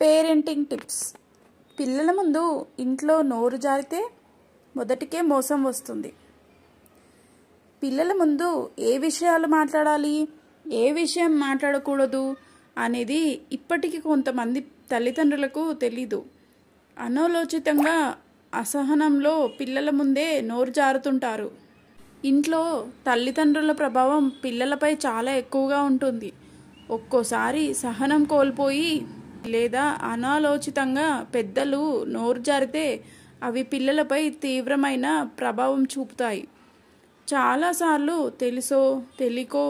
parenting tips పిల్లల ముందు ఇంట్లో నోరు జారితే మొదటికే మోసం వస్తుంది పిల్లల ముందు ఏ విషయాలు మాట్లాడాలి ఏ విషయం మాట్లాడకూడదు అనేది ఇప్పటికీ కొంతమంది తల్లిదండ్రులకు తెలీదు అనాలోచితంగా అసహనంలో పిల్లల ముందే నోరు జారుతుంటారు ఇంట్లో తల్లిదండ్రుల ప్రభావం పిల్లలపై చాలా ఎక్కువగా ఉంటుంది ఒక్కోసారి సహనం కోల్పోయి లేదా అనాలోచితంగా పెద్దలు నోరు జారితే అవి పిల్లలపై తీవ్రమైన ప్రభావం చూపుతాయి చాలాసార్లు తెలుసో తెలికో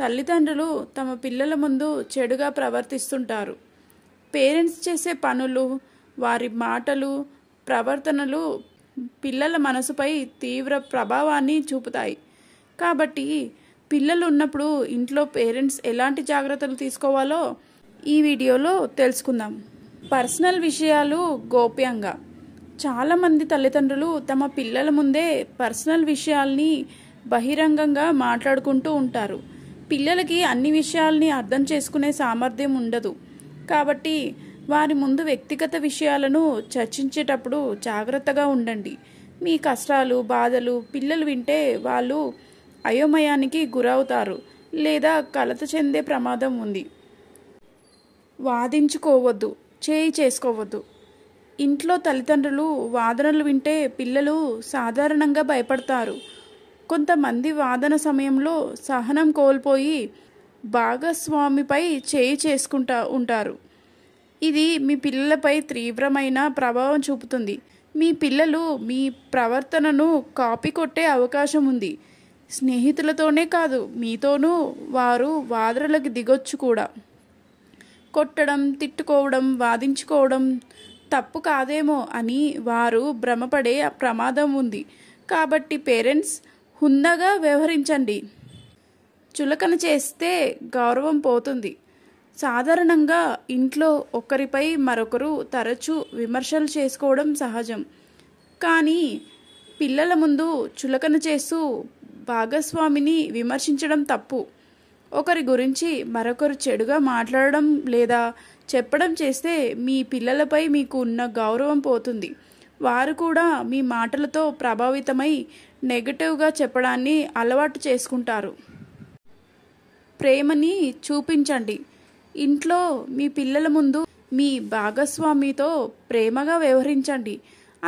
తల్లిదండ్రులు తమ పిల్లల ముందు చెడుగా ప్రవర్తిస్తుంటారు పేరెంట్స్ చేసే పనులు వారి మాటలు ప్రవర్తనలు పిల్లల మనసుపై తీవ్ర ప్రభావాన్ని చూపుతాయి కాబట్టి పిల్లలు ఉన్నప్పుడు ఇంట్లో పేరెంట్స్ ఎలాంటి జాగ్రత్తలు తీసుకోవాలో ఈ వీడియోలో తెలుసుకుందాం పర్సనల్ విషయాలు గోప్యంగా చాలామంది తల్లిదండ్రులు తమ పిల్లల ముందే పర్సనల్ విషయాల్ని బహిరంగంగా మాట్లాడుకుంటూ ఉంటారు పిల్లలకి అన్ని విషయాల్ని అర్థం చేసుకునే సామర్థ్యం ఉండదు కాబట్టి వారి ముందు వ్యక్తిగత విషయాలను చర్చించేటప్పుడు జాగ్రత్తగా ఉండండి మీ కష్టాలు బాధలు పిల్లలు వింటే వాళ్ళు అయోమయానికి గురవుతారు లేదా కలత చెందే ప్రమాదం ఉంది వాదించుకోవద్దు చేయి చేసుకోవద్దు ఇంట్లో తల్లిదండ్రులు వాదనలు వింటే పిల్లలు సాధారణంగా భయపడతారు కొంతమంది వాదన సమయంలో సహనం కోల్పోయి భాగస్వామిపై చేయి చేసుకుంటా ఉంటారు ఇది మీ పిల్లలపై తీవ్రమైన ప్రభావం చూపుతుంది మీ పిల్లలు మీ ప్రవర్తనను కాపీ కొట్టే అవకాశం ఉంది స్నేహితులతోనే కాదు మీతోనూ వారు వాదనలకు దిగొచ్చు కూడా కొట్టడం తిట్టుకోవడం వాదించుకోవడం తప్పు కాదేమో అని వారు భ్రమపడే ప్రమాదం ఉంది కాబట్టి పేరెంట్స్ హుందగా వ్యవహరించండి చులకన చేస్తే గౌరవం పోతుంది సాధారణంగా ఇంట్లో ఒకరిపై మరొకరు తరచూ విమర్శలు చేసుకోవడం సహజం కానీ పిల్లల ముందు చులకన చేస్తూ భాగస్వామిని విమర్శించడం తప్పు ఒకరి గురించి మరొకరు చెడుగా మాట్లాడడం లేదా చెప్పడం చేస్తే మీ పిల్లలపై మీకు ఉన్న గౌరవం పోతుంది వారు కూడా మీ మాటలతో ప్రభావితమై నెగటివ్గా చెప్పడాన్ని అలవాటు చేసుకుంటారు ప్రేమని చూపించండి ఇంట్లో మీ పిల్లల ముందు మీ భాగస్వామితో ప్రేమగా వ్యవహరించండి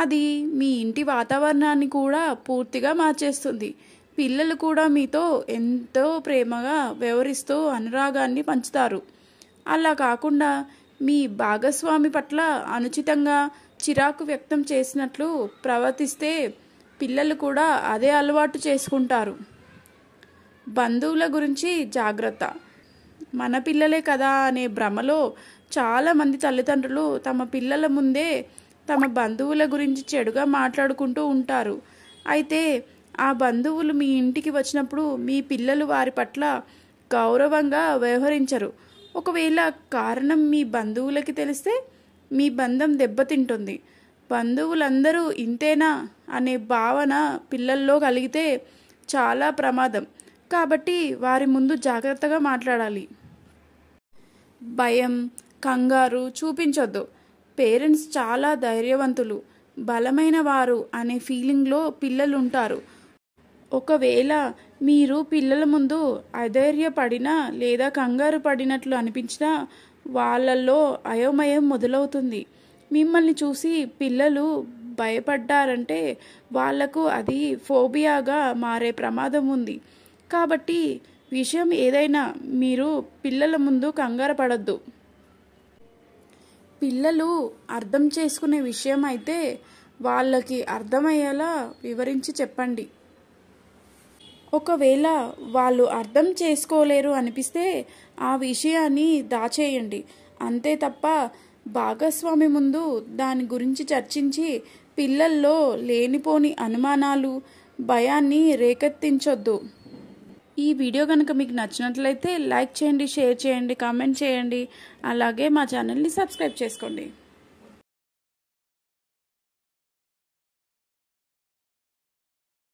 అది మీ ఇంటి వాతావరణాన్ని కూడా పూర్తిగా మార్చేస్తుంది పిల్లలు కూడా మీతో ఎంతో ప్రేమగా వ్యవహరిస్తూ అనురాగాన్ని పంచుతారు అలా కాకుండా మీ భాగస్వామి పట్ల అనుచితంగా చిరాకు వ్యక్తం చేసినట్లు ప్రవర్తిస్తే పిల్లలు కూడా అదే అలవాటు చేసుకుంటారు బంధువుల గురించి జాగ్రత్త మన పిల్లలే కదా అనే భ్రమలో చాలామంది తల్లిదండ్రులు తమ పిల్లల ముందే తమ బంధువుల గురించి చెడుగా మాట్లాడుకుంటూ ఉంటారు అయితే ఆ బంధువులు మీ ఇంటికి వచ్చినప్పుడు మీ పిల్లలు వారి పట్ల గౌరవంగా వ్యవహరించరు ఒకవేళ కారణం మీ బంధువులకి తెలిస్తే మీ బంధం దెబ్బతింటుంది బంధువులందరూ ఇంతేనా అనే భావన పిల్లల్లో కలిగితే చాలా ప్రమాదం కాబట్టి వారి ముందు జాగ్రత్తగా మాట్లాడాలి భయం కంగారు చూపించొద్దు పేరెంట్స్ చాలా ధైర్యవంతులు బలమైన వారు అనే ఫీలింగ్లో పిల్లలు ఉంటారు ఒకవేళ మీరు పిల్లల ముందు అధైర్యపడినా లేదా కంగారు పడినట్లు అనిపించినా వాళ్ళల్లో అయోమయం మొదలవుతుంది మిమ్మల్ని చూసి పిల్లలు భయపడ్డారంటే వాళ్లకు అది ఫోబియాగా మారే ప్రమాదం ఉంది కాబట్టి విషయం ఏదైనా మీరు పిల్లల ముందు కంగారు పడద్దు పిల్లలు అర్థం చేసుకునే విషయం అయితే వాళ్ళకి అర్థమయ్యేలా వివరించి చెప్పండి ఒకవేళ వాళ్ళు అర్థం చేసుకోలేరు అనిపిస్తే ఆ విషయాన్ని దాచేయండి అంతే తప్ప భాగస్వామి ముందు దాని గురించి చర్చించి పిల్లల్లో లేనిపోని అనుమానాలు భయాన్ని రేకెత్తించొద్దు ఈ వీడియో కనుక మీకు నచ్చినట్లయితే లైక్ చేయండి షేర్ చేయండి కామెంట్ చేయండి అలాగే మా ఛానల్ని సబ్స్క్రైబ్ చేసుకోండి